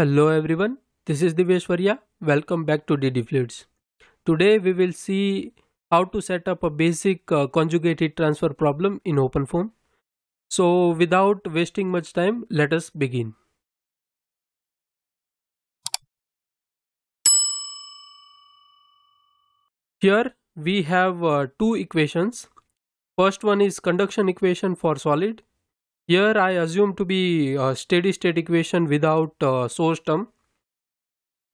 Hello everyone, this is Divyashwarya. Welcome back to DDFluids. Today we will see how to set up a basic uh, conjugated transfer problem in OpenFOAM. So without wasting much time, let us begin. Here we have uh, two equations. First one is conduction equation for solid here I assume to be a steady state equation without uh, source term.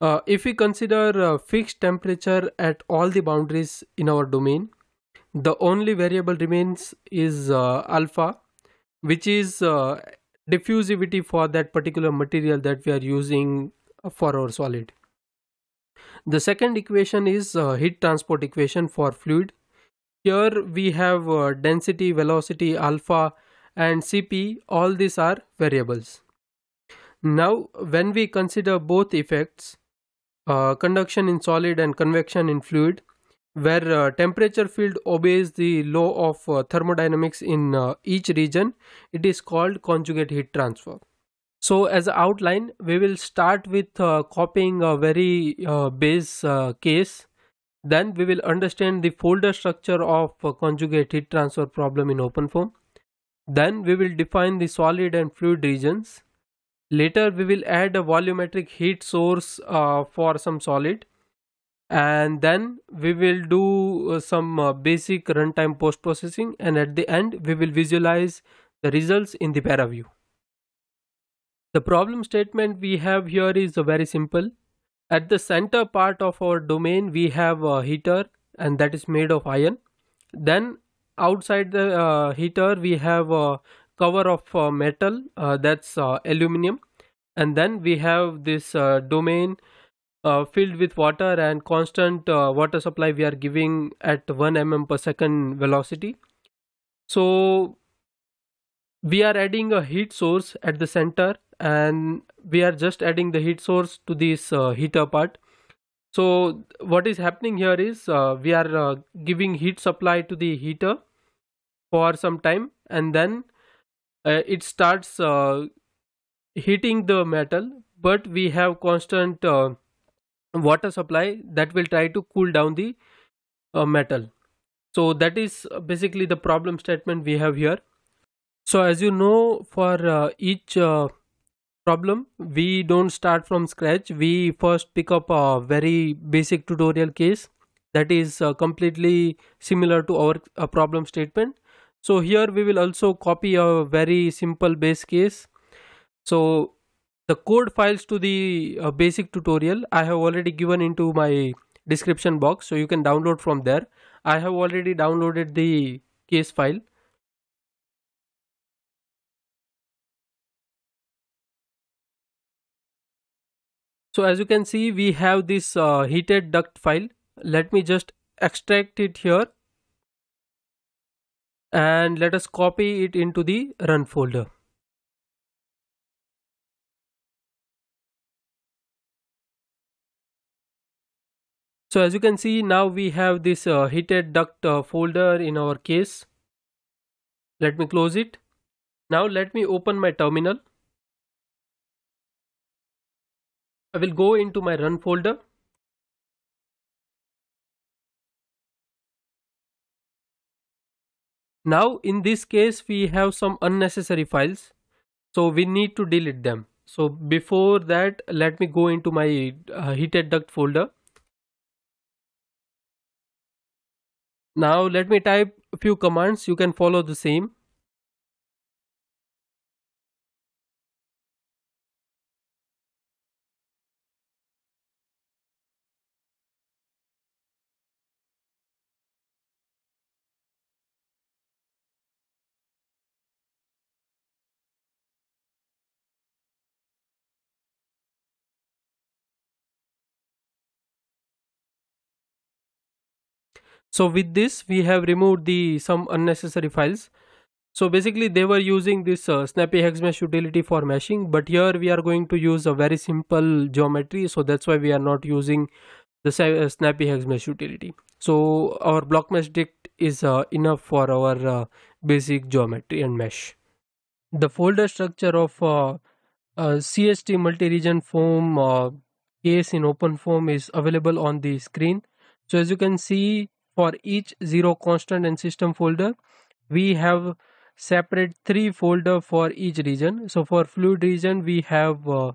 Uh, if we consider uh, fixed temperature at all the boundaries in our domain, the only variable remains is uh, alpha, which is uh, diffusivity for that particular material that we are using for our solid. The second equation is uh, heat transport equation for fluid. Here we have uh, density, velocity, alpha and Cp all these are variables. Now when we consider both effects uh, conduction in solid and convection in fluid where uh, temperature field obeys the law of uh, thermodynamics in uh, each region it is called conjugate heat transfer. So as outline we will start with uh, copying a very uh, base case then we will understand the folder structure of conjugate heat transfer problem in open form then we will define the solid and fluid regions. Later we will add a volumetric heat source uh, for some solid and then we will do uh, some uh, basic runtime post processing and at the end we will visualize the results in the paraview. The problem statement we have here is very simple. At the center part of our domain we have a heater and that is made of iron. Then outside the uh, heater we have a cover of uh, metal uh, that's uh, aluminum and then we have this uh, domain uh, filled with water and constant water supply we are giving at 1 mm per second velocity so we are adding a heat source at the center and we are just adding the heat source to this heater part so what is happening here is uh, we are uh, giving heat supply to the heater for some time and then uh, it starts uh, heating the metal but we have constant uh, water supply that will try to cool down the uh, metal so that is basically the problem statement we have here so as you know for uh, each uh, problem we don't start from scratch we first pick up a very basic tutorial case that is completely similar to our problem statement so here we will also copy a very simple base case so the code files to the uh, basic tutorial i have already given into my description box so you can download from there i have already downloaded the case file so as you can see we have this uh, heated duct file let me just extract it here and let us copy it into the run folder. So as you can see now we have this uh, heated duct uh, folder in our case. Let me close it. Now let me open my terminal. I will go into my run folder now in this case we have some unnecessary files so we need to delete them so before that let me go into my uh, heated duct folder now let me type a few commands you can follow the same so with this we have removed the some unnecessary files so basically they were using this uh, snappy hex mesh utility for meshing but here we are going to use a very simple geometry so that's why we are not using the uh, snappy hex mesh utility so our block mesh dict is uh, enough for our uh, basic geometry and mesh the folder structure of uh, uh, cst multi-region foam case in open form is available on the screen so as you can see for each zero constant and system folder we have separate three folder for each region so for fluid region we have uh,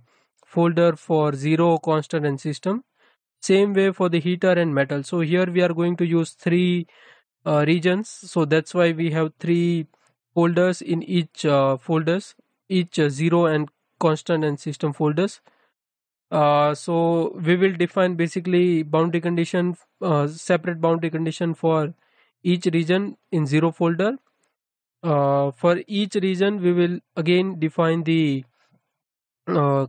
folder for zero constant and system same way for the heater and metal so here we are going to use three uh, regions so that's why we have three folders in each uh, folders each uh, zero and constant and system folders uh, so we will define basically boundary condition uh, separate boundary condition for each region in zero folder uh, for each region we will again define the uh,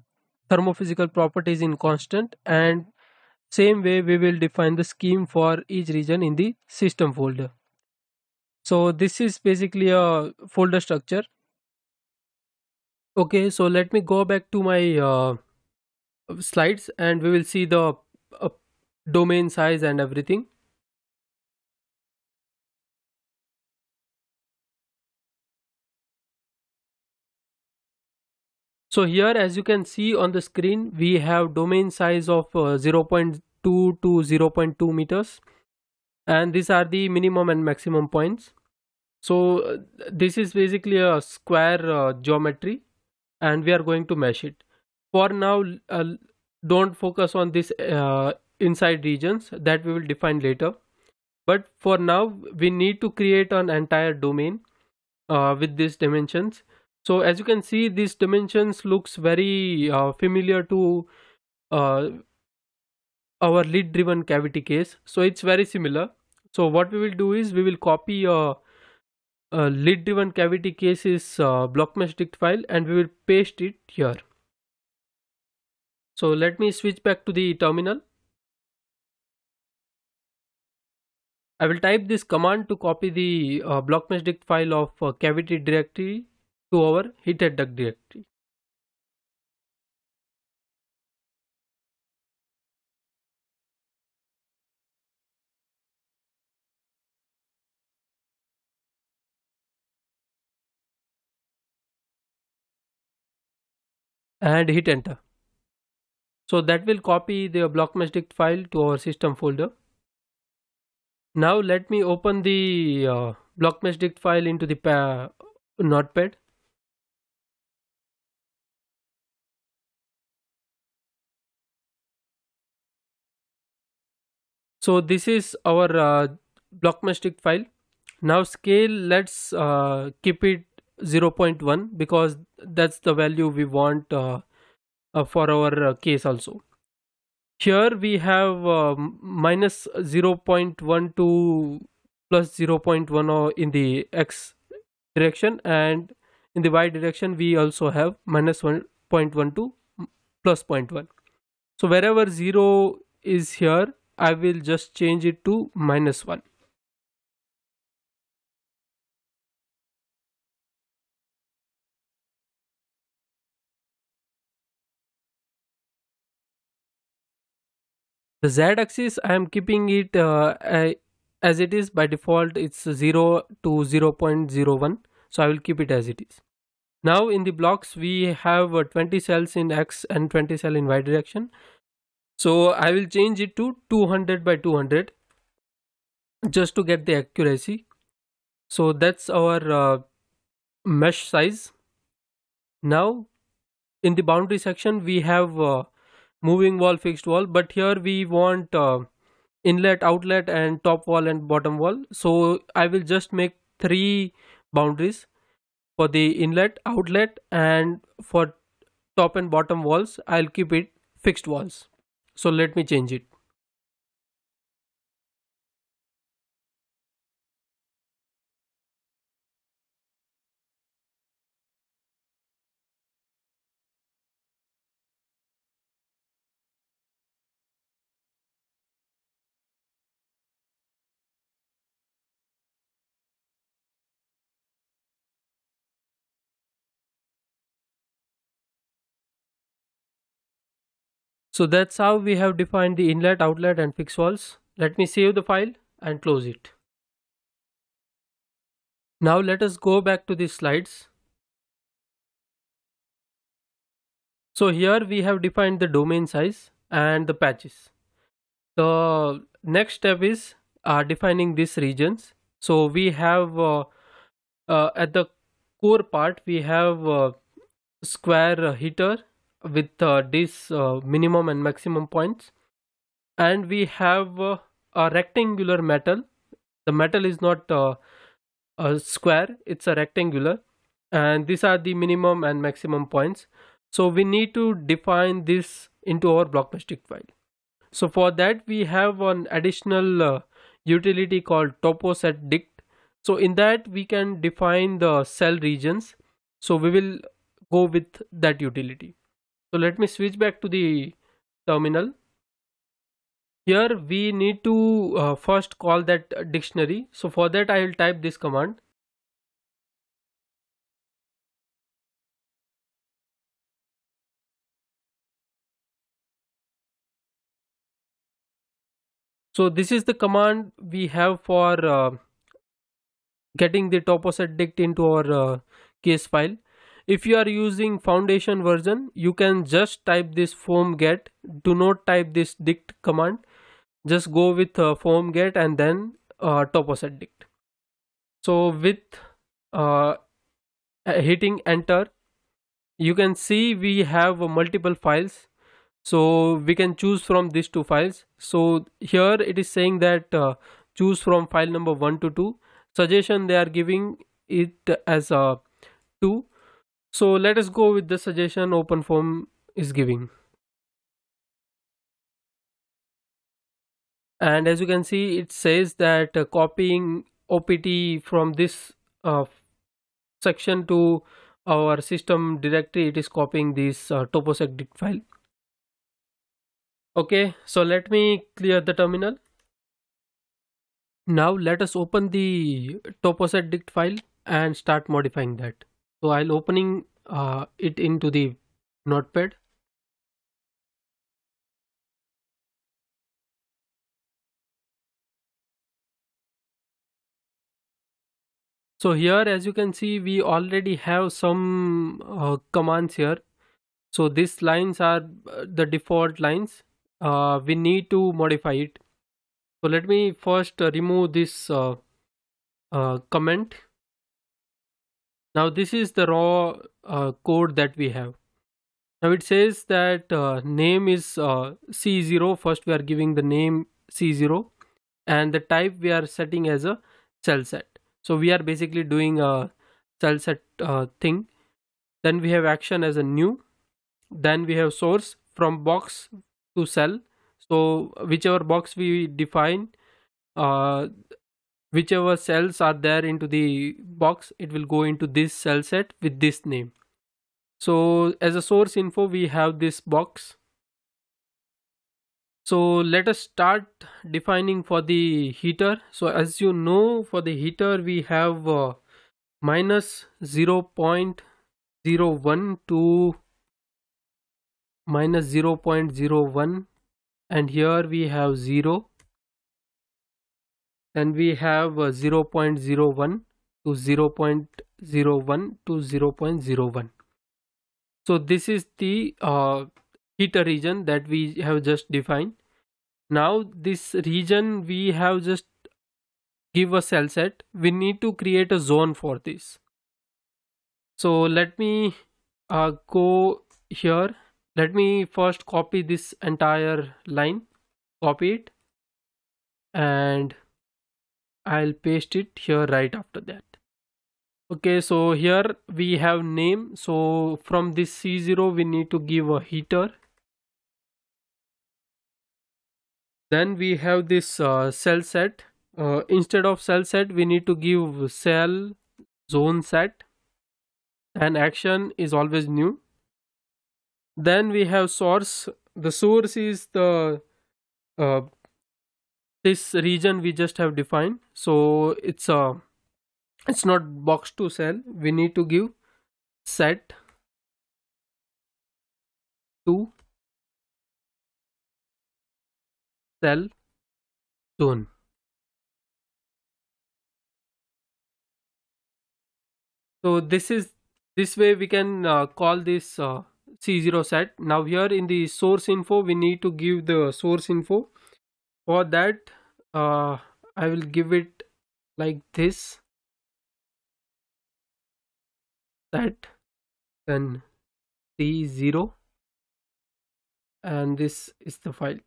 thermophysical properties in constant and same way we will define the scheme for each region in the system folder so this is basically a folder structure okay so let me go back to my uh, slides and we will see the uh, domain size and everything. So here as you can see on the screen we have domain size of uh, 0.2 to 0.2 meters and these are the minimum and maximum points. So uh, this is basically a square uh, geometry and we are going to mesh it for now uh, don't focus on this uh, inside regions that we will define later but for now we need to create an entire domain uh, with these dimensions so as you can see these dimensions looks very uh, familiar to uh, our lead driven cavity case so it's very similar so what we will do is we will copy a uh, uh lead driven cavity cases uh, block mesh dict file and we will paste it here so let me switch back to the terminal. I will type this command to copy the uh, blockmeshdict file of uh, cavity directory to our heat duct directory. and hit enter. So that will copy the blockmeshdict file to our system folder. Now let me open the uh, blockmeshdict file into the notepad. So this is our uh, blockmeshdict file. Now scale, let's uh, keep it 0.1 because that's the value we want uh, uh, for our uh, case also here we have uh, minus zero point one minus 0.1 in the x direction and in the y direction we also have minus one point one two plus point to plus 0.1 so wherever 0 is here i will just change it to minus 1 the z axis i am keeping it uh, as it is by default it's 0 to 0 0.01 so i will keep it as it is now in the blocks we have uh, 20 cells in x and 20 cell in y direction so i will change it to 200 by 200 just to get the accuracy so that's our uh, mesh size now in the boundary section we have uh, moving wall fixed wall but here we want uh, inlet outlet and top wall and bottom wall so I will just make three boundaries for the inlet outlet and for top and bottom walls I'll keep it fixed walls so let me change it So that's how we have defined the inlet, outlet and fixed walls. Let me save the file and close it. Now let us go back to the slides. So here we have defined the domain size and the patches. The next step is uh, defining these regions. So we have uh, uh, at the core part we have uh, square heater with uh, these uh, minimum and maximum points and we have uh, a rectangular metal the metal is not a square it's a rectangular and these are the minimum and maximum points so we need to define this into our blockmeshdict file so for that we have an additional uh, utility called topo set dict so in that we can define the cell regions so we will go with that utility so let me switch back to the terminal here we need to uh, first call that dictionary so for that i will type this command so this is the command we have for uh, getting the toposet dict into our uh, case file if you are using foundation version you can just type this foam get do not type this dict command just go with uh, foam get and then uh, toposet dict so with uh, hitting enter you can see we have multiple files so we can choose from these two files so here it is saying that uh, choose from file number 1 to 2 suggestion they are giving it as a uh, 2 so let us go with the suggestion open form is giving. And as you can see, it says that uh, copying OPT from this uh, section to our system directory, it is copying this uh, dict file. Okay, so let me clear the terminal. Now let us open the set dict file and start modifying that so I'll opening uh, it into the notepad so here as you can see we already have some uh, commands here so these lines are uh, the default lines uh, we need to modify it so let me first remove this uh, uh, comment now this is the raw uh, code that we have now it says that uh, name is uh, c0 first we are giving the name c0 and the type we are setting as a cell set so we are basically doing a cell set uh, thing then we have action as a new then we have source from box to cell so whichever box we define uh, whichever cells are there into the box it will go into this cell set with this name so as a source info we have this box so let us start defining for the heater so as you know for the heater we have uh, minus 0 0.01 to minus 0 0.01 and here we have 0 then we have uh, 0 0.01 to 0 0.01 to 0 0.01 so this is the uh, heater region that we have just defined now this region we have just give a cell set we need to create a zone for this so let me uh, go here let me first copy this entire line copy it and I'll paste it here right after that okay so here we have name so from this C0 we need to give a heater then we have this uh, cell set uh, instead of cell set we need to give cell zone set and action is always new then we have source the source is the uh, this region we just have defined so it's a uh, it's not box to cell we need to give set to cell zone so this is this way we can uh, call this uh, c0 set now here in the source info we need to give the source info for that uh, I will give it like this that then c0 and this is the file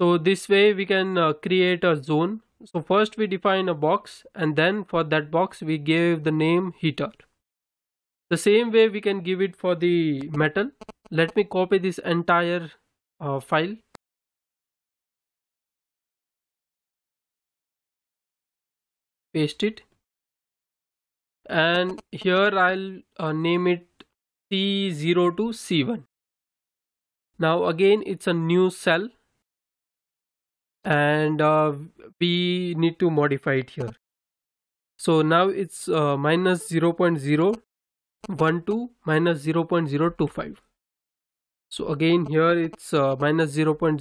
so this way we can uh, create a zone so first we define a box and then for that box we give the name heater the same way we can give it for the metal let me copy this entire uh, file paste it and here I'll uh, name it C0 to C1 now again it's a new cell and uh, we need to modify it here so now it's uh, minus 0.0 two minus zero 0.025 so again here it's uh, minus 0.015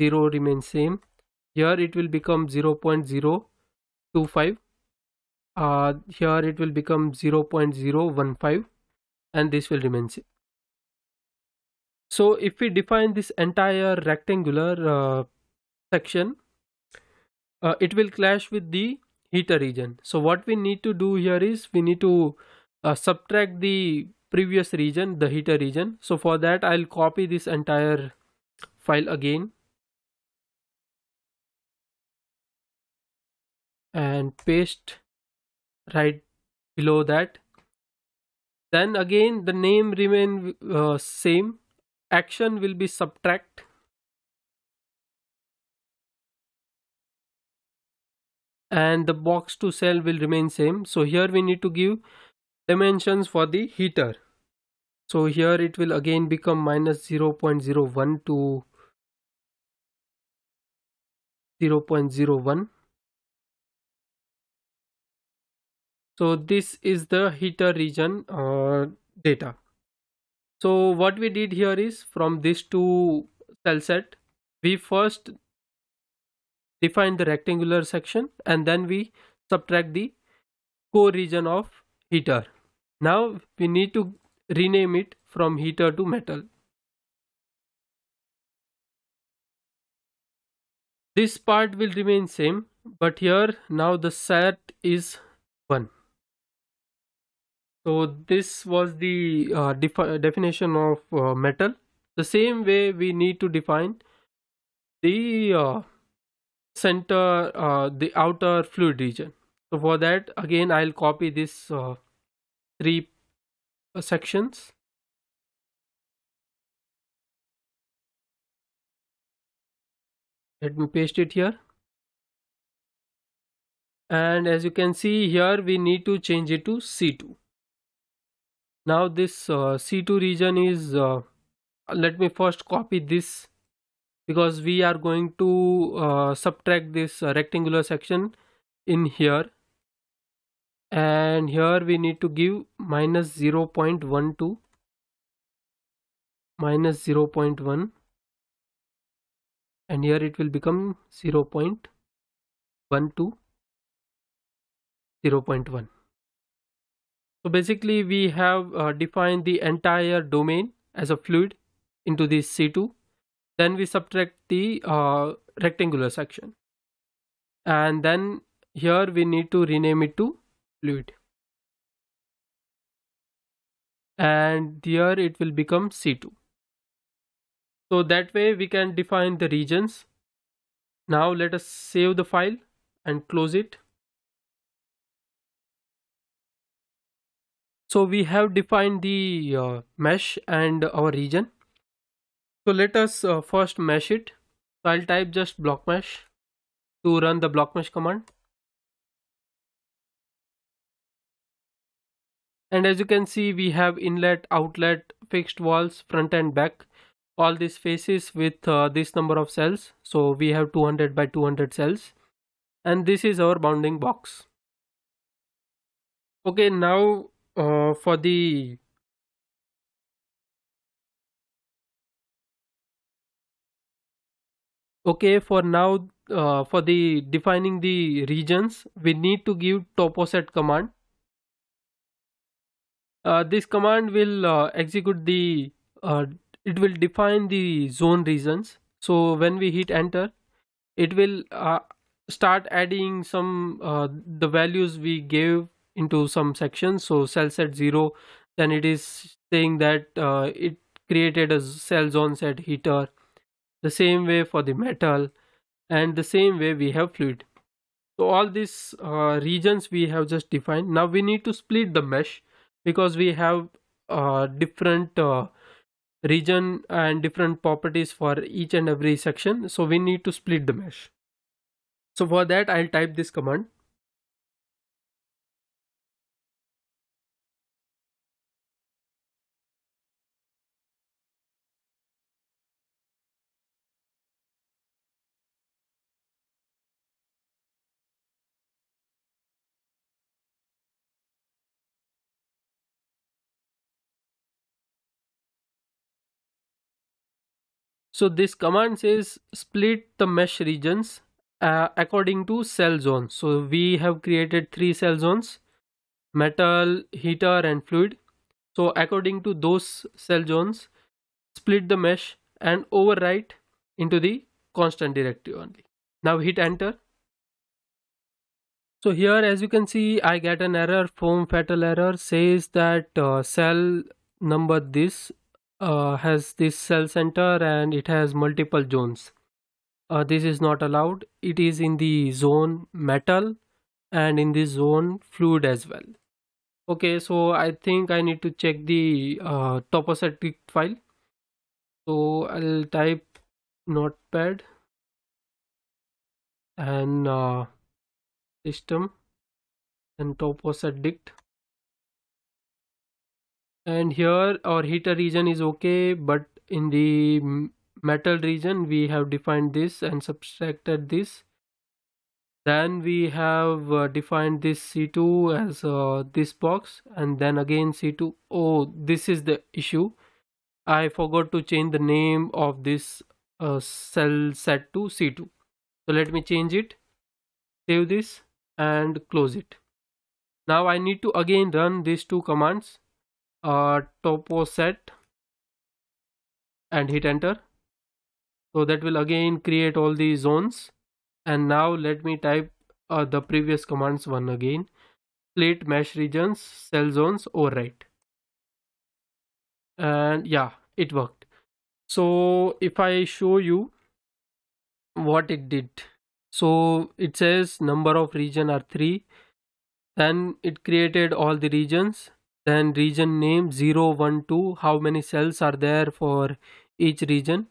0 remains same here it will become 0.025 uh, here it will become 0.015 and this will remain same so if we define this entire rectangular uh, section uh, it will clash with the heater region. So what we need to do here is we need to uh, subtract the previous region, the heater region. So for that, I'll copy this entire file again. And paste right below that. Then again, the name remain uh, same. Action will be subtract and the box to cell will remain same so here we need to give dimensions for the heater so here it will again become minus 0.01 to 0.01 so this is the heater region uh, data so what we did here is from this two cell set we first define the rectangular section and then we subtract the core region of heater. Now we need to rename it from heater to metal. This part will remain same but here now the set is 1. So this was the uh, defi definition of uh, metal. The same way we need to define the uh, center uh, the outer fluid region so for that again I'll copy this uh, three uh, sections let me paste it here and as you can see here we need to change it to C2 now this uh, C2 region is uh, let me first copy this because we are going to uh, subtract this uh, rectangular section in here and here we need to give minus 0 0.12 minus 0 0.1 and here it will become 0 0.12 0 0.1 so basically we have uh, defined the entire domain as a fluid into this c2 then we subtract the uh, rectangular section and then here we need to rename it to fluid and here it will become C2 so that way we can define the regions now let us save the file and close it so we have defined the uh, mesh and our region so let us uh, first mesh it. So I'll type just block mesh to run the block mesh command. And as you can see, we have inlet, outlet, fixed walls, front and back, all these faces with uh, this number of cells. So we have 200 by 200 cells. And this is our bounding box. Okay, now uh, for the okay for now uh, for the defining the regions we need to give toposet command uh, this command will uh, execute the uh, it will define the zone regions so when we hit enter it will uh, start adding some uh, the values we gave into some sections so cell set 0 then it is saying that it created a cell zone set heater the same way for the metal and the same way we have fluid so all these uh, regions we have just defined now we need to split the mesh because we have uh, different uh, region and different properties for each and every section so we need to split the mesh so for that i'll type this command So this command says split the mesh regions uh, according to cell zones. So we have created three cell zones, metal, heater and fluid. So according to those cell zones, split the mesh and overwrite into the constant directive only. Now hit enter. So here as you can see I get an error form fatal error says that uh, cell number this uh, has this cell center and it has multiple zones. Uh, this is not allowed. It is in the zone metal and in the zone fluid as well. Okay, so I think I need to check the uh, topostatic file. So I'll type notepad and uh, system and toposet dict and here our heater region is okay but in the metal region we have defined this and subtracted this then we have uh, defined this c2 as uh, this box and then again c2 oh this is the issue i forgot to change the name of this uh, cell set to c2 so let me change it save this and close it now i need to again run these two commands uh, topo set and hit enter so that will again create all the zones and now let me type uh, the previous commands one again split mesh regions cell zones overwrite and yeah it worked so if i show you what it did so it says number of region are three then it created all the regions then region name 0 1 2 how many cells are there for each region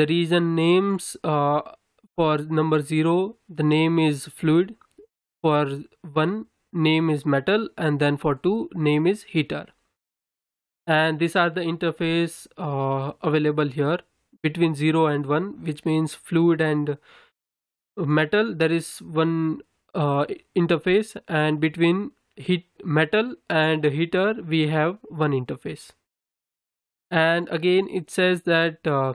the region names uh, for number 0 the name is fluid for 1 name is metal and then for 2 name is heater and these are the interface uh, available here between 0 and 1 which means fluid and metal there is one uh, interface and between heat metal and heater we have one interface and again it says that uh,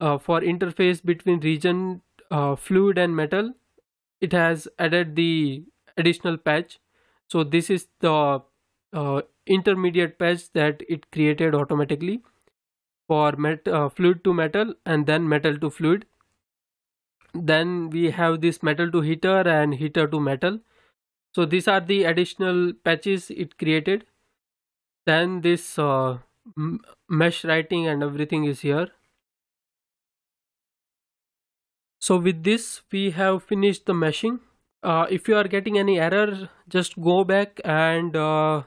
uh, for interface between region uh, fluid and metal it has added the additional patch so this is the uh, intermediate patch that it created automatically for met, uh, fluid to metal and then metal to fluid then we have this metal to heater and heater to metal so these are the additional patches it created then this uh, mesh writing and everything is here so with this we have finished the meshing uh, if you are getting any error just go back and uh,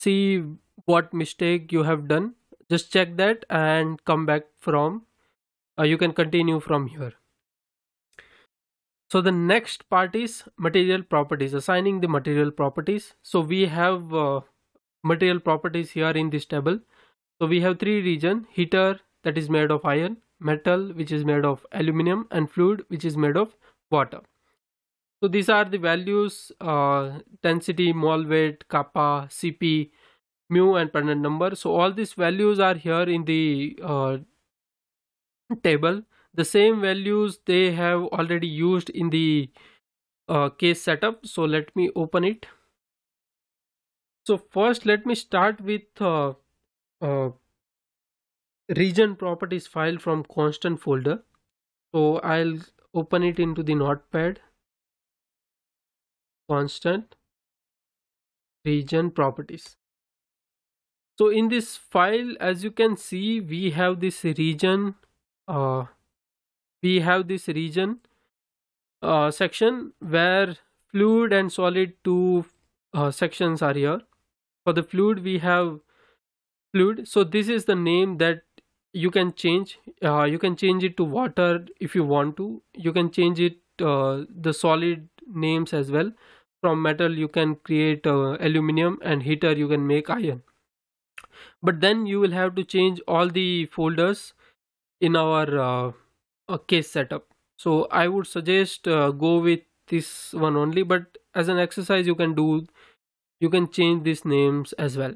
see what mistake you have done just check that and come back from uh, you can continue from here so the next part is material properties, assigning the material properties. So we have uh, material properties here in this table. So we have three region, heater that is made of iron, metal which is made of aluminum and fluid which is made of water. So these are the values, uh, density, mole weight, kappa, CP, mu and Prandtl number. So all these values are here in the uh, table the same values they have already used in the uh, case setup so let me open it so first let me start with uh, uh, region properties file from constant folder so I'll open it into the notepad constant region properties so in this file as you can see we have this region uh, we have this region uh, section where fluid and solid two uh, sections are here for the fluid we have fluid so this is the name that you can change uh, you can change it to water if you want to you can change it uh, the solid names as well from metal you can create uh, aluminum and heater you can make iron but then you will have to change all the folders in our uh, a case setup so i would suggest uh, go with this one only but as an exercise you can do you can change these names as well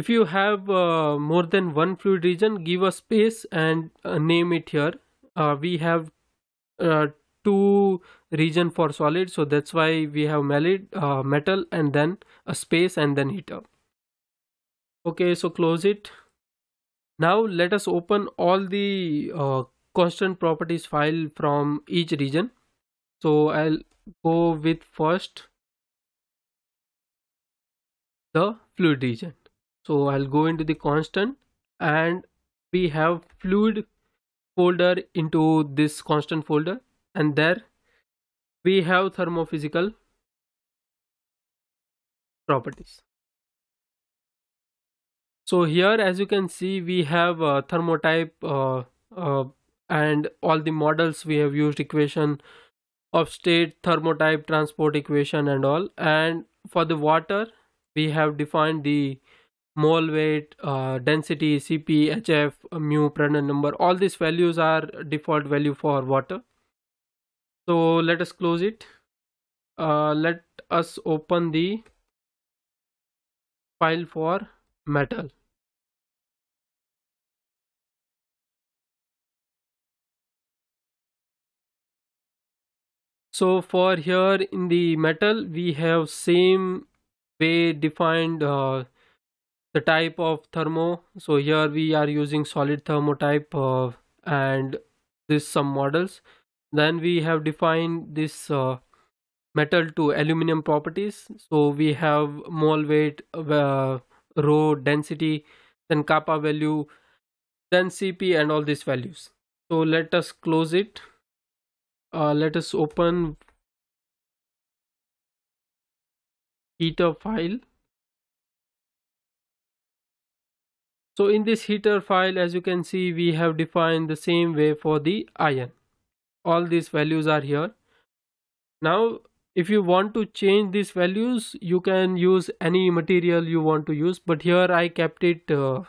if you have uh, more than one fluid region give a space and uh, name it here uh, we have uh, two region for solid so that's why we have malid, uh, metal and then a space and then heater okay so close it now let us open all the uh, constant properties file from each region. So I'll go with first the fluid region. So I'll go into the constant and we have fluid folder into this constant folder and there we have thermophysical properties. So here as you can see we have uh, thermotype uh, uh, and all the models we have used equation of state thermotype transport equation and all and for the water we have defined the mole weight uh, density cp hf uh, mu Prandtl number all these values are default value for water so let us close it uh, let us open the file for metal so for here in the metal we have same way defined uh, the type of thermo so here we are using solid thermo type uh, and this some models then we have defined this uh, metal to aluminum properties so we have mole weight uh, row density then kappa value then cp and all these values so let us close it uh, let us open heater file so in this heater file as you can see we have defined the same way for the iron all these values are here now if you want to change these values you can use any material you want to use but here i kept it uh,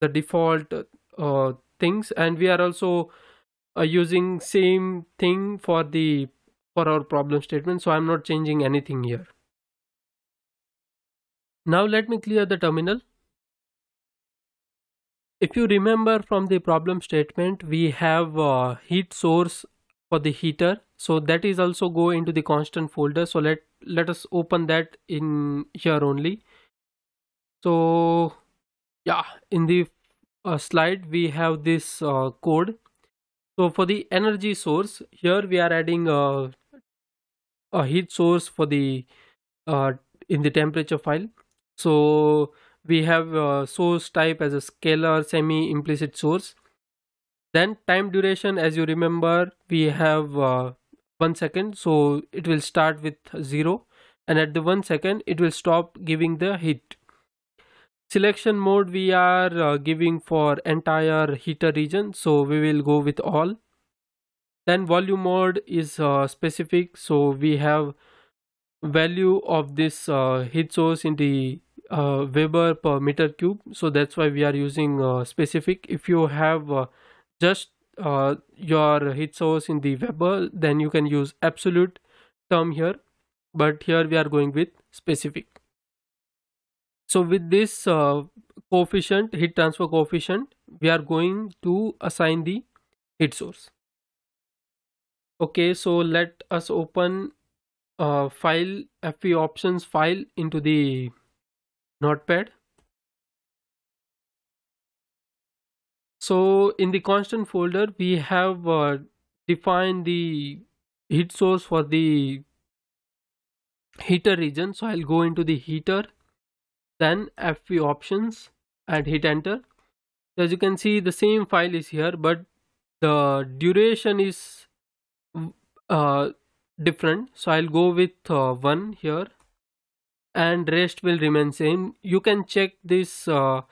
the default uh, things and we are also uh, using same thing for the for our problem statement so i'm not changing anything here now let me clear the terminal if you remember from the problem statement we have uh, heat source for the heater so that is also go into the constant folder so let let us open that in here only so yeah in the uh, slide we have this uh, code so for the energy source here we are adding a, a heat source for the uh, in the temperature file so we have source type as a scalar semi implicit source then time duration as you remember we have uh, 1 second so it will start with 0 and at the 1 second it will stop giving the heat selection mode we are uh, giving for entire heater region so we will go with all then volume mode is uh, specific so we have value of this uh, heat source in the uh, Weber per meter cube so that's why we are using uh, specific if you have uh, just uh, your heat source in the Weber, uh, then you can use absolute term here. But here we are going with specific. So with this uh, coefficient, heat transfer coefficient, we are going to assign the heat source. Okay, so let us open uh, file FE options file into the notepad. so in the constant folder we have uh, defined the heat source for the heater region so i'll go into the heater then fv options and hit enter so as you can see the same file is here but the duration is uh, different so i'll go with uh, one here and rest will remain same you can check this uh,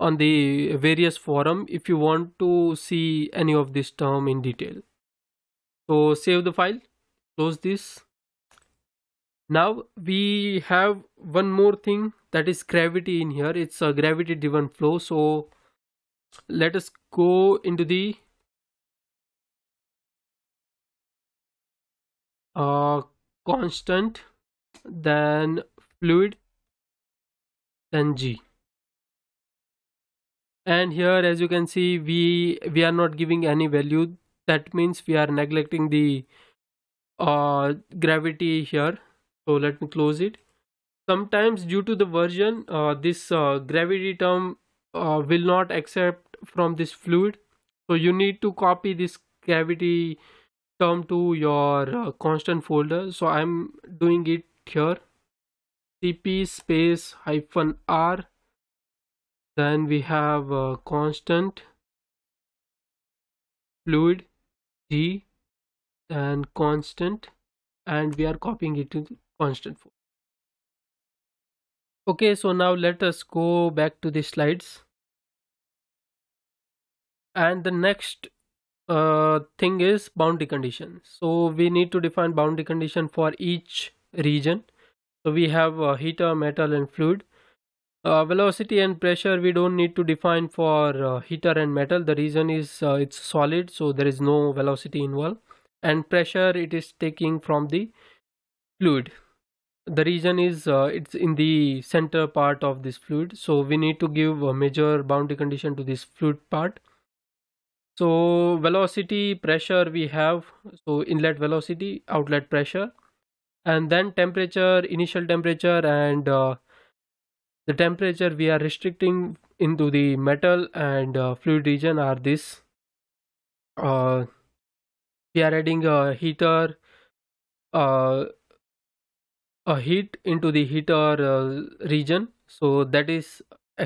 on the various forum if you want to see any of this term in detail so save the file close this now we have one more thing that is gravity in here it's a gravity driven flow so let us go into the uh, constant then fluid then g and here as you can see we we are not giving any value that means we are neglecting the uh, gravity here so let me close it sometimes due to the version uh, this uh, gravity term uh, will not accept from this fluid so you need to copy this gravity term to your uh, constant folder so i'm doing it here cp space hyphen r then we have a uh, constant fluid g and constant and we are copying it to constant four. okay so now let us go back to the slides and the next uh, thing is boundary condition so we need to define boundary condition for each region so we have uh, heater metal and fluid uh, velocity and pressure we don't need to define for uh, heater and metal the reason is uh, it's solid so there is no velocity involved and pressure it is taking from the fluid the reason is uh, it's in the center part of this fluid so we need to give a major boundary condition to this fluid part so velocity pressure we have so inlet velocity outlet pressure and then temperature initial temperature and uh, the temperature we are restricting into the metal and uh, fluid region are this uh, we are adding a heater uh, a heat into the heater uh, region so that is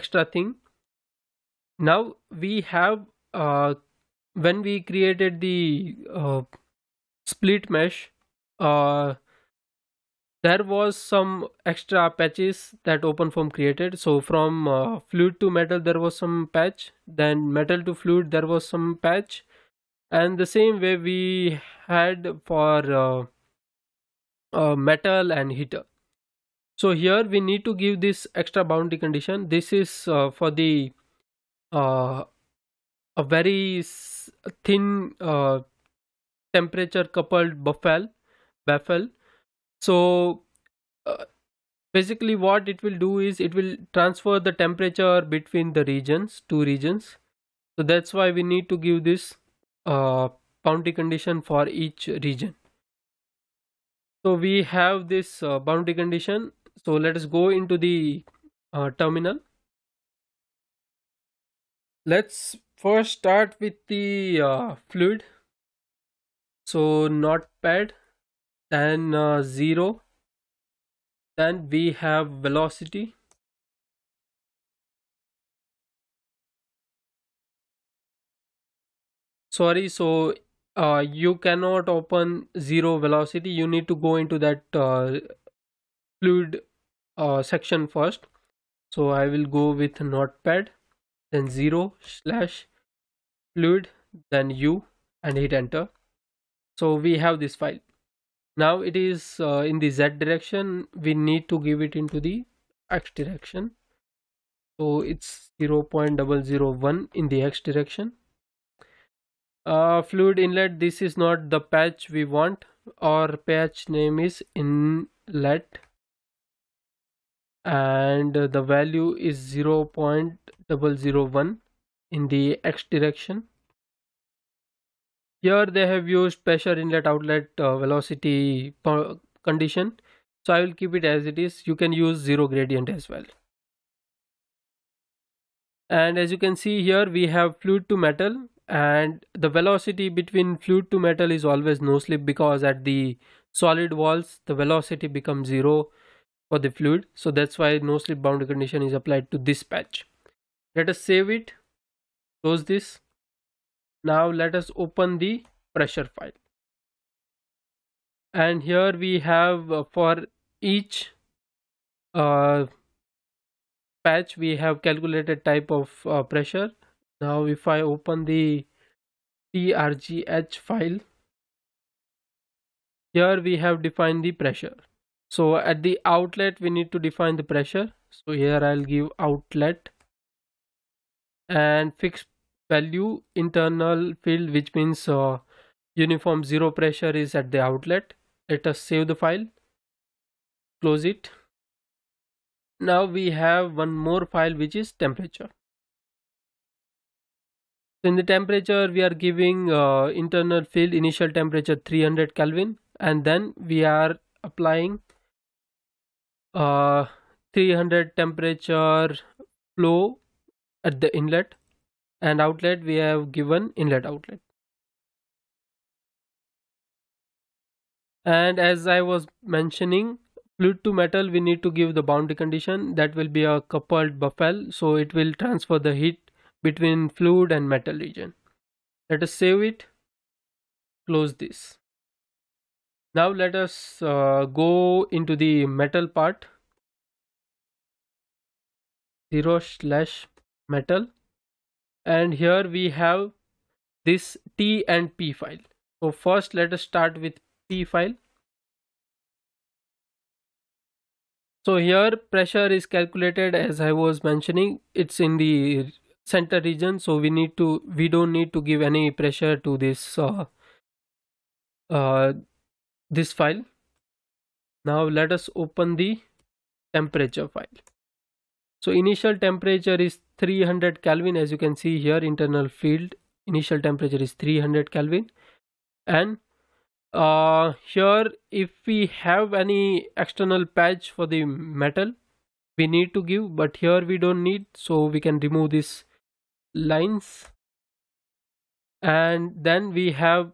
extra thing now we have uh, when we created the uh, split mesh there was some extra patches that OpenFOAM created. So from uh, fluid to metal, there was some patch. Then metal to fluid, there was some patch. And the same way we had for uh, uh, metal and heater. So here we need to give this extra boundary condition. This is uh, for the uh, a very thin uh, temperature coupled baffle baffle so uh, basically what it will do is it will transfer the temperature between the regions two regions so that's why we need to give this uh, boundary condition for each region so we have this uh, boundary condition so let us go into the uh, terminal let's first start with the uh, fluid so notepad and uh, 0 then we have velocity sorry so uh, you cannot open zero velocity you need to go into that uh, fluid uh, section first so I will go with notepad then 0 slash fluid then u and hit enter so we have this file now it is uh, in the z direction we need to give it into the x direction so it's 0.001 in the x direction uh, fluid inlet this is not the patch we want our patch name is inlet and the value is 0.001 in the x direction here they have used pressure inlet outlet uh, velocity condition. So I will keep it as it is. You can use zero gradient as well. And as you can see here, we have fluid to metal and the velocity between fluid to metal is always no slip because at the solid walls, the velocity becomes zero for the fluid. So that's why no slip boundary condition is applied to this patch. Let us save it, close this now let us open the pressure file and here we have uh, for each uh, patch we have calculated type of uh, pressure now if I open the trgh file here we have defined the pressure so at the outlet we need to define the pressure so here I'll give outlet and fixed value internal field which means uh, uniform zero pressure is at the outlet let us save the file close it now we have one more file which is temperature so in the temperature we are giving uh, internal field initial temperature 300 kelvin and then we are applying uh, 300 temperature flow at the inlet and outlet we have given inlet outlet and as I was mentioning fluid to metal we need to give the boundary condition that will be a coupled buffer so it will transfer the heat between fluid and metal region let us save it close this now let us uh, go into the metal part 0 slash metal and here we have this t and p file so first let us start with p file so here pressure is calculated as i was mentioning it's in the center region so we need to we don't need to give any pressure to this uh, uh, this file now let us open the temperature file so initial temperature is 300 Kelvin as you can see here internal field initial temperature is 300 Kelvin and uh, here if we have any external patch for the metal we need to give but here we don't need so we can remove these lines and then we have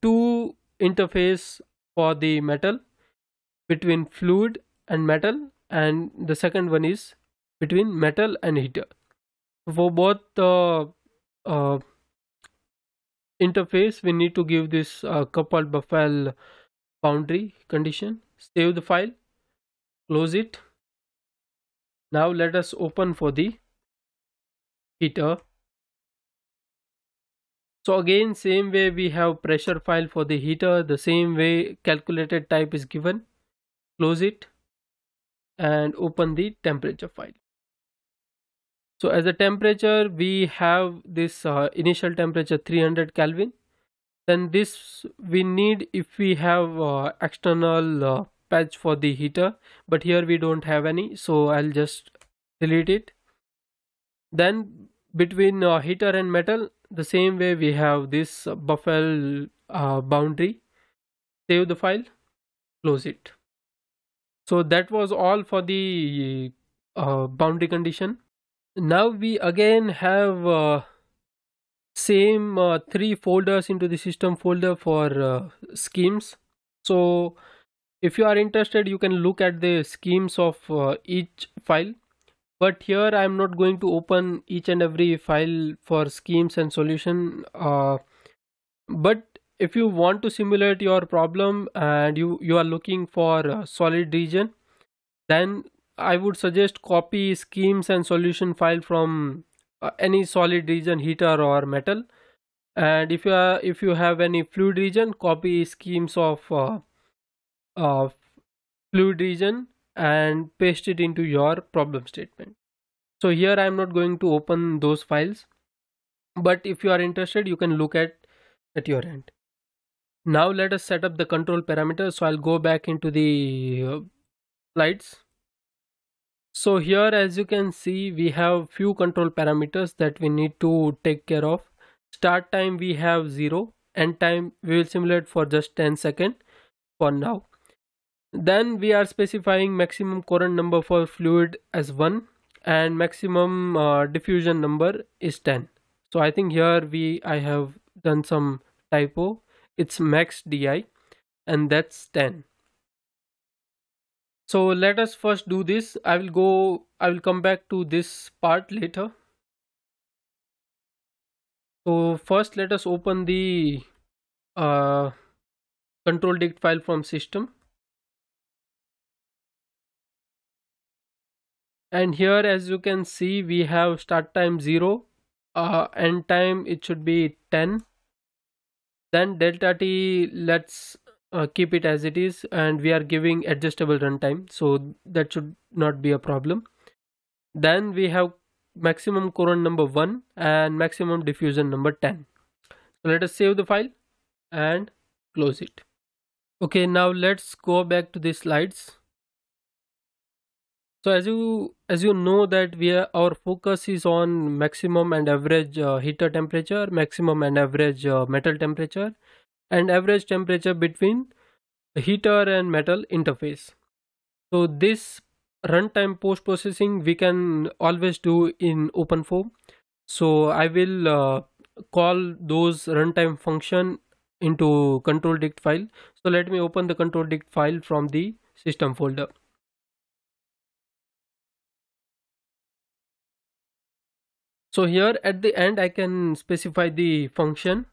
two interface for the metal between fluid and metal and the second one is between metal and heater for both the uh, interface we need to give this uh, coupled buffer boundary condition save the file close it now let us open for the heater so again same way we have pressure file for the heater the same way calculated type is given close it and open the temperature file so as a temperature we have this uh, initial temperature 300 Kelvin then this we need if we have uh, external uh, patch for the heater but here we don't have any so I'll just delete it then between uh, heater and metal the same way we have this buffer uh, boundary save the file close it so that was all for the uh, boundary condition now we again have uh, same uh, three folders into the system folder for uh, schemes so if you are interested you can look at the schemes of uh, each file but here I am not going to open each and every file for schemes and solution uh, but if you want to simulate your problem and you you are looking for uh, solid region then I would suggest copy schemes and solution file from uh, any solid region heater or metal and if you are, if you have any fluid region copy schemes of uh, uh, fluid region and paste it into your problem statement so here I am not going to open those files but if you are interested you can look at at your end now let us set up the control parameters so I'll go back into the uh, slides so here as you can see we have few control parameters that we need to take care of start time we have 0 end time we will simulate for just 10 second for now then we are specifying maximum current number for fluid as 1 and maximum uh, diffusion number is 10 so i think here we i have done some typo it's max di and that's 10 so let us first do this i will go i will come back to this part later so first let us open the uh, control dict file from system and here as you can see we have start time 0 uh, end time it should be 10 then delta t let's uh, keep it as it is and we are giving adjustable runtime so that should not be a problem then we have maximum current number 1 and maximum diffusion number 10 so let us save the file and close it okay now let's go back to the slides so as you as you know that we are, our focus is on maximum and average uh, heater temperature maximum and average uh, metal temperature and average temperature between heater and metal interface. So this runtime post processing we can always do in OpenFOAM. So I will uh, call those runtime function into control dict file. So let me open the control dict file from the system folder. So here at the end I can specify the function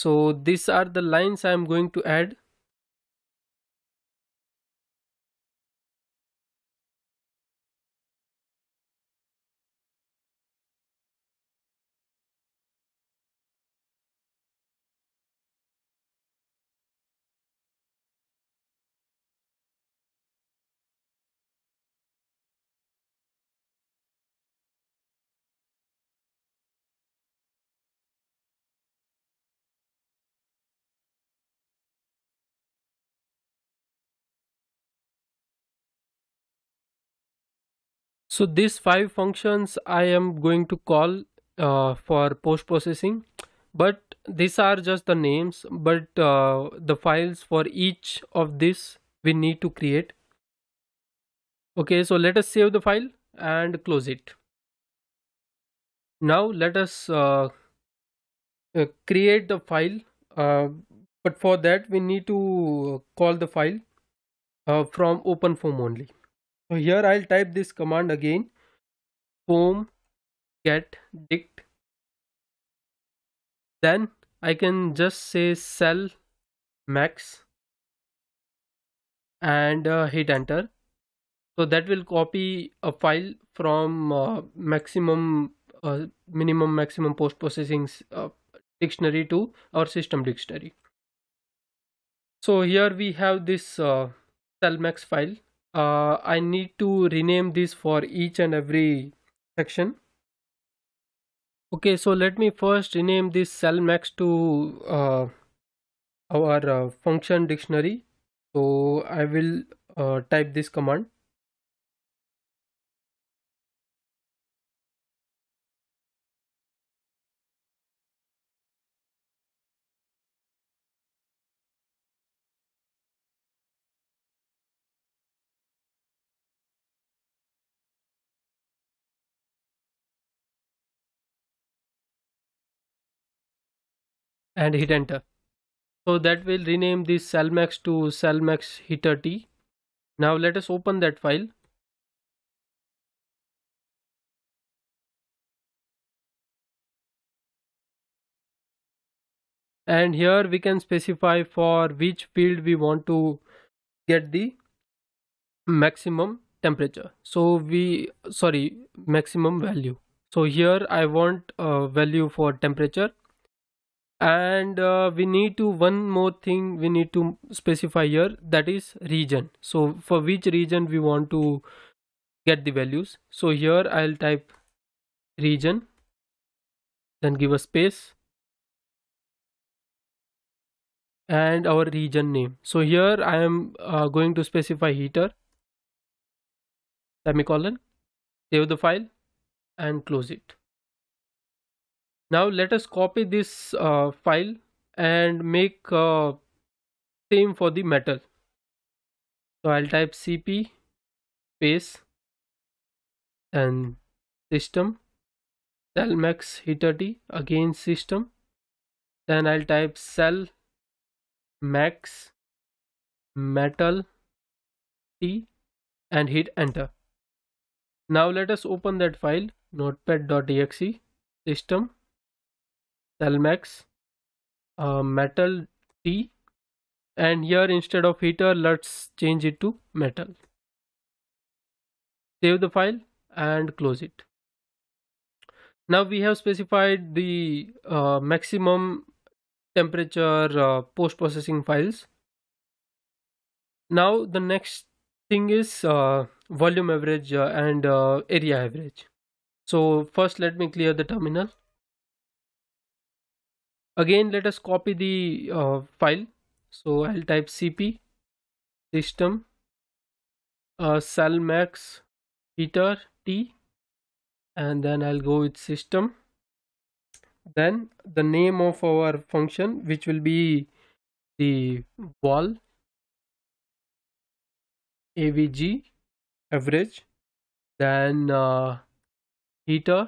so these are the lines i am going to add so these five functions i am going to call uh, for post processing but these are just the names but uh, the files for each of this we need to create okay so let us save the file and close it now let us uh, uh create the file uh, but for that we need to call the file uh, from open form only so here i'll type this command again home get dict then i can just say cell max and uh, hit enter so that will copy a file from uh, maximum uh, minimum maximum post processing uh, dictionary to our system dictionary so here we have this uh, cell max file uh, I need to rename this for each and every section okay so let me first rename this cell max to uh, our uh, function dictionary so I will uh, type this command and hit enter so that will rename this cellmax to cellmax hitter t now let us open that file and here we can specify for which field we want to get the maximum temperature so we sorry maximum value so here i want a value for temperature and uh, we need to one more thing we need to specify here that is region so for which region we want to get the values so here i'll type region then give a space and our region name so here i am uh, going to specify heater semicolon save the file and close it now let us copy this uh, file and make uh, same for the metal so i'll type cp space and system cell max t again system then i'll type cell max metal t and hit enter now let us open that file notepad.exe system Telmex uh, metal T and here instead of heater let's change it to metal save the file and close it now we have specified the uh, maximum temperature uh, post processing files now the next thing is uh, volume average uh, and uh, area average so first let me clear the terminal again let us copy the uh, file so i'll type cp system uh, salmax heater t and then i'll go with system then the name of our function which will be the wall avg average then uh, heater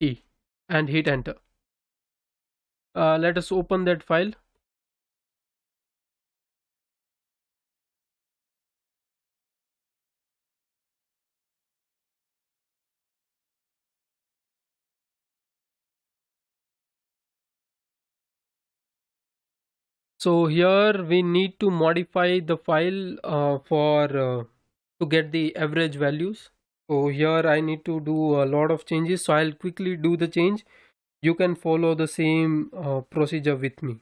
E and hit enter. Uh, let us open that file. so here we need to modify the file uh, for uh, to get the average values so here I need to do a lot of changes so I'll quickly do the change you can follow the same uh, procedure with me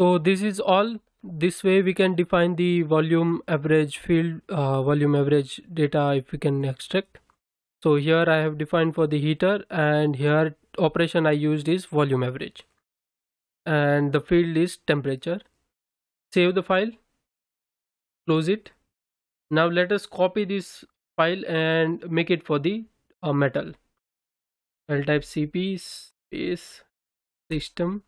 so this is all this way we can define the volume average field uh, volume average data if we can extract so here i have defined for the heater and here operation i used is volume average and the field is temperature save the file close it now let us copy this file and make it for the uh, metal i'll type cp space system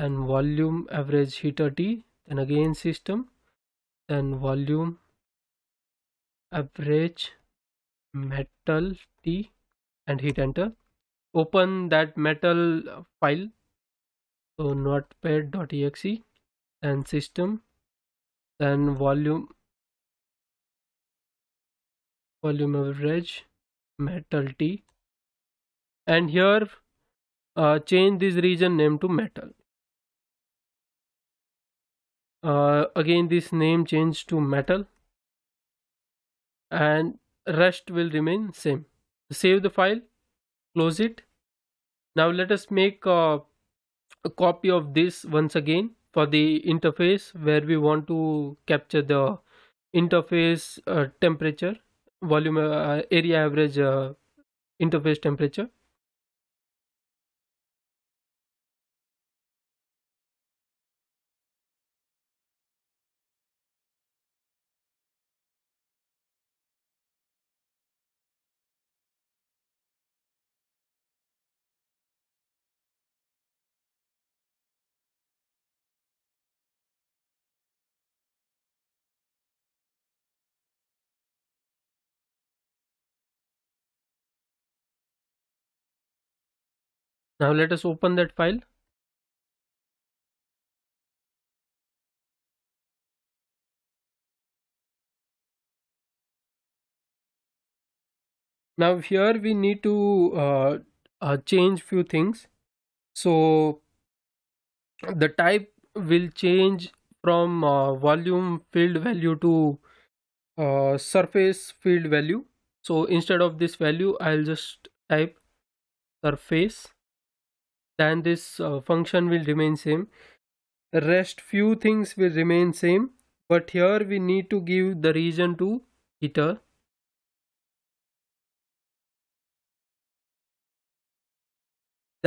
then volume average heater T then again system then volume average metal T and hit enter open that metal file so notepad.exe then system then volume volume average metal T and here uh, change this region name to metal uh, again this name change to metal and rest will remain same save the file close it now let us make a, a copy of this once again for the interface where we want to capture the interface uh, temperature volume uh, area average uh, interface temperature Now let us open that file. Now here we need to uh, uh, change few things. So the type will change from uh, volume field value to uh, surface field value so instead of this value i'll just type surface then this uh, function will remain same rest few things will remain same but here we need to give the region to heater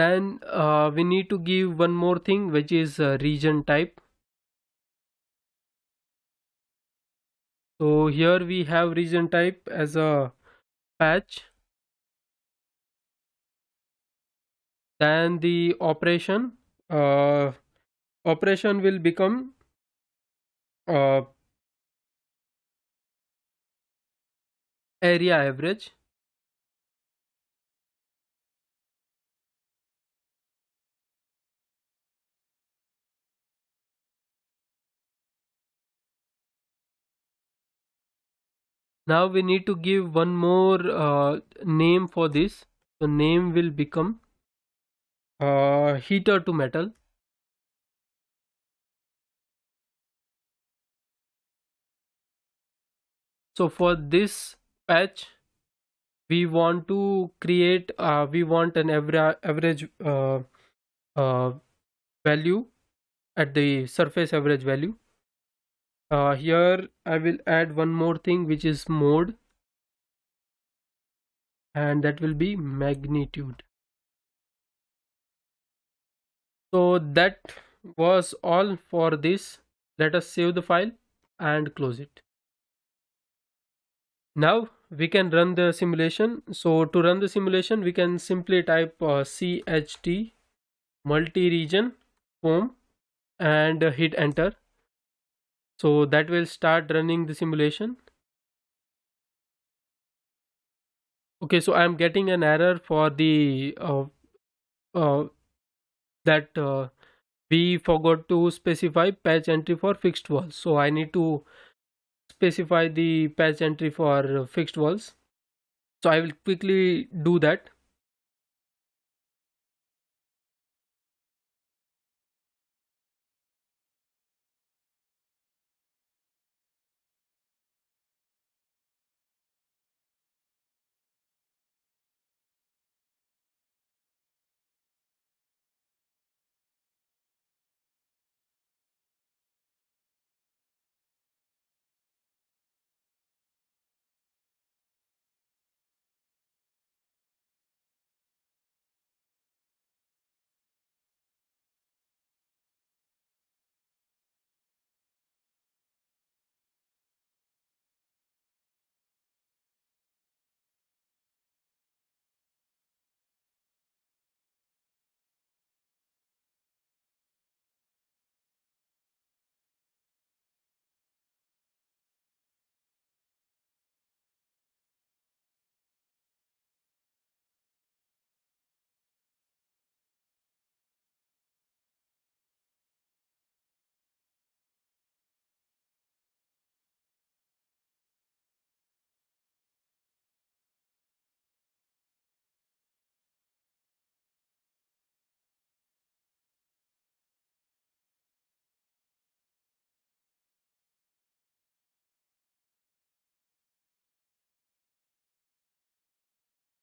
then uh, we need to give one more thing which is uh, region type so here we have region type as a patch then the operation uh, operation will become uh, area average now we need to give one more uh, name for this so name will become uh, heater to metal so for this patch we want to create uh, we want an average average uh, uh, value at the surface average value uh, here I will add one more thing which is mode and that will be magnitude so that was all for this let us save the file and close it now we can run the simulation so to run the simulation we can simply type uh, cht multi-region foam and uh, hit enter so that will start running the simulation okay so i'm getting an error for the uh, uh that uh, we forgot to specify patch entry for fixed walls so i need to specify the patch entry for uh, fixed walls so i will quickly do that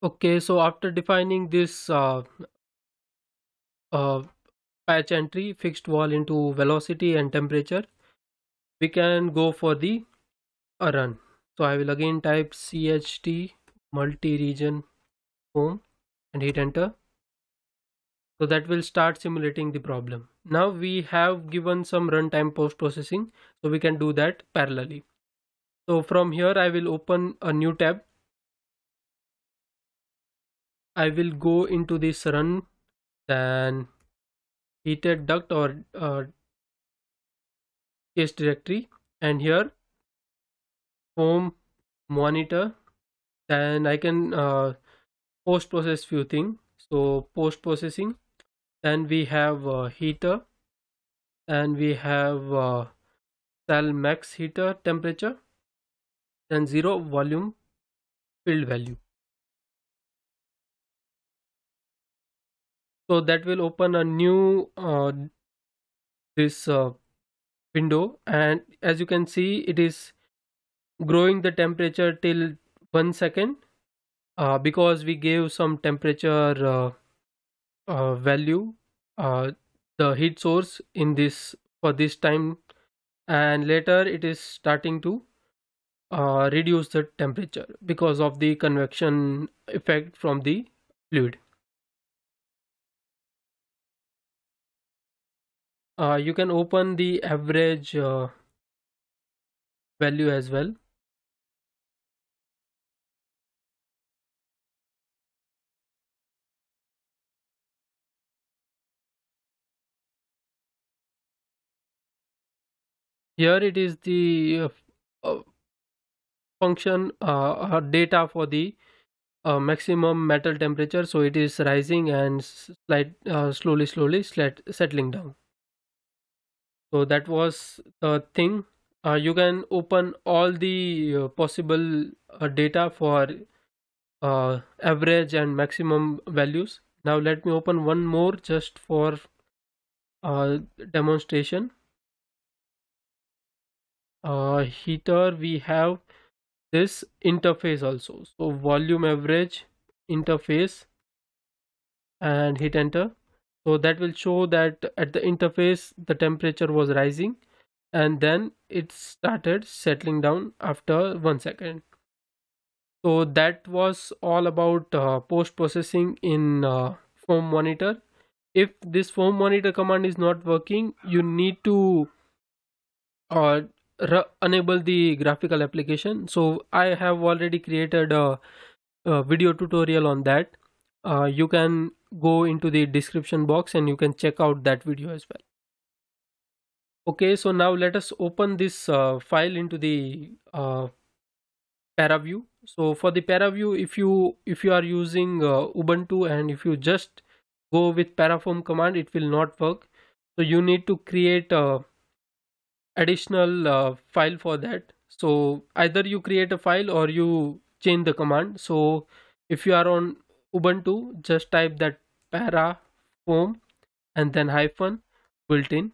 Okay, so after defining this uh, uh, patch entry fixed wall into velocity and temperature, we can go for the uh, run. So I will again type CHT multi-region home and hit enter. So that will start simulating the problem. Now we have given some runtime post-processing, so we can do that parallelly. So from here I will open a new tab I will go into this run then heated duct or uh, case directory and here home monitor then I can uh, post process few things so post processing then we have uh, heater and we have uh, cell max heater temperature then zero volume field value so that will open a new uh, this uh, window and as you can see it is growing the temperature till one second uh, because we gave some temperature uh, uh, value uh, the heat source in this for this time and later it is starting to reduce the temperature because of the convection effect from the fluid uh, you can open the average uh, value as well here it is the uh, uh function uh, data for the uh, maximum metal temperature so it is rising and slight uh, slowly slowly slight settling down so that was the thing uh, you can open all the uh, possible uh, data for uh, average and maximum values now let me open one more just for uh, demonstration uh, Heater, we have this interface also so volume average interface and hit enter so that will show that at the interface the temperature was rising and then it started settling down after one second so that was all about uh, post processing in uh, foam monitor if this foam monitor command is not working you need to uh, enable the graphical application so i have already created a, a video tutorial on that uh, you can go into the description box and you can check out that video as well okay so now let us open this uh, file into the uh, paraview so for the paraview if you if you are using uh, ubuntu and if you just go with paraform command it will not work so you need to create a additional uh, file for that so either you create a file or you change the command so if you are on Ubuntu, just type that para foam and then hyphen built-in.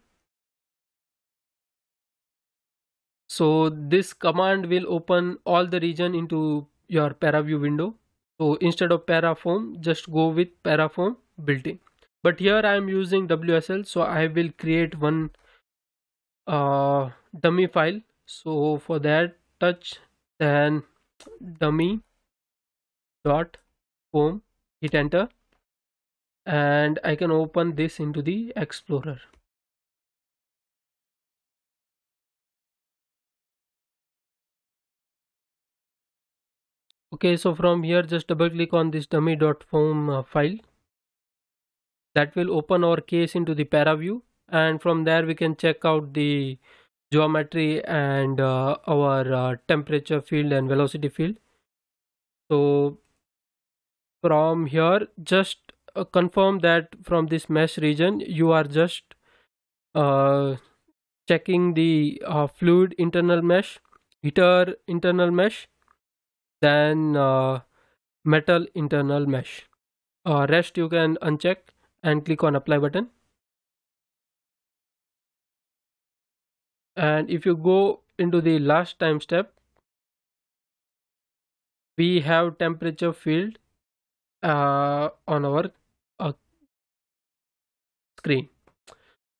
So this command will open all the region into your ParaView window. So instead of Paraform, just go with Paraform built-in. But here I am using WSL, so I will create one uh, dummy file. So for that, touch then dummy dot form hit enter and I can open this into the explorer okay so from here just double click on this dummy.foam uh, file that will open our case into the para view and from there we can check out the geometry and uh, our uh, temperature field and velocity field so from here just uh, confirm that from this mesh region you are just uh, checking the uh, fluid internal mesh heater internal mesh then uh, metal internal mesh uh, rest you can uncheck and click on apply button and if you go into the last time step we have temperature field uh, on our uh, screen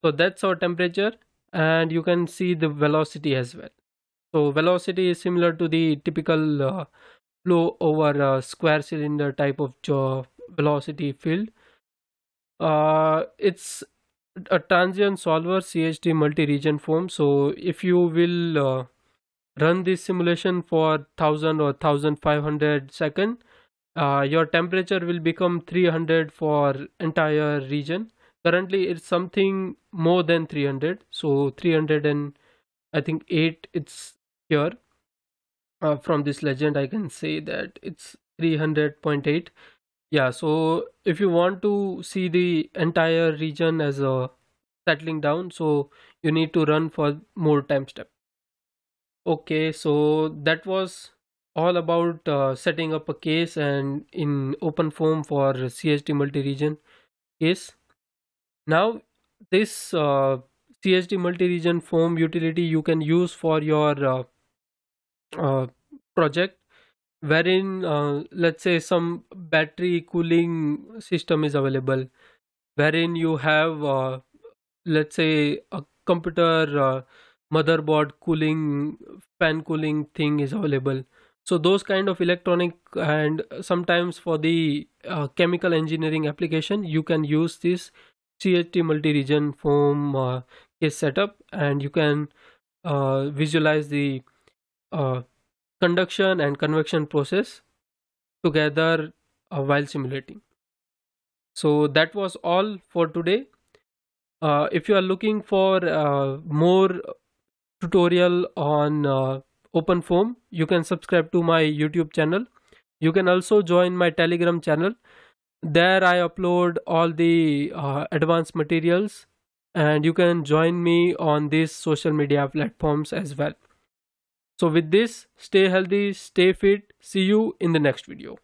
so that's our temperature and you can see the velocity as well so velocity is similar to the typical uh, flow over square cylinder type of velocity field uh, it's a transient solver CHD multi-region form so if you will uh, run this simulation for 1000 or 1500 second uh, your temperature will become 300 for entire region currently it's something more than 300 so 300 and i think 8 it's here uh, from this legend i can say that it's 300.8 yeah so if you want to see the entire region as a settling down so you need to run for more time step okay so that was all about uh, setting up a case and in open form for CHD multi-region case. Now this uh, CHD multi-region form utility you can use for your uh, uh project wherein uh, let's say some battery cooling system is available wherein you have uh, let's say a computer motherboard cooling fan cooling thing is available so those kind of electronic and sometimes for the uh, chemical engineering application you can use this CHT multi-region foam uh, case setup and you can uh, visualize the uh, conduction and convection process together uh, while simulating so that was all for today uh, if you are looking for more tutorial on open foam you can subscribe to my youtube channel you can also join my telegram channel there i upload all the uh, advanced materials and you can join me on these social media platforms as well so with this stay healthy stay fit see you in the next video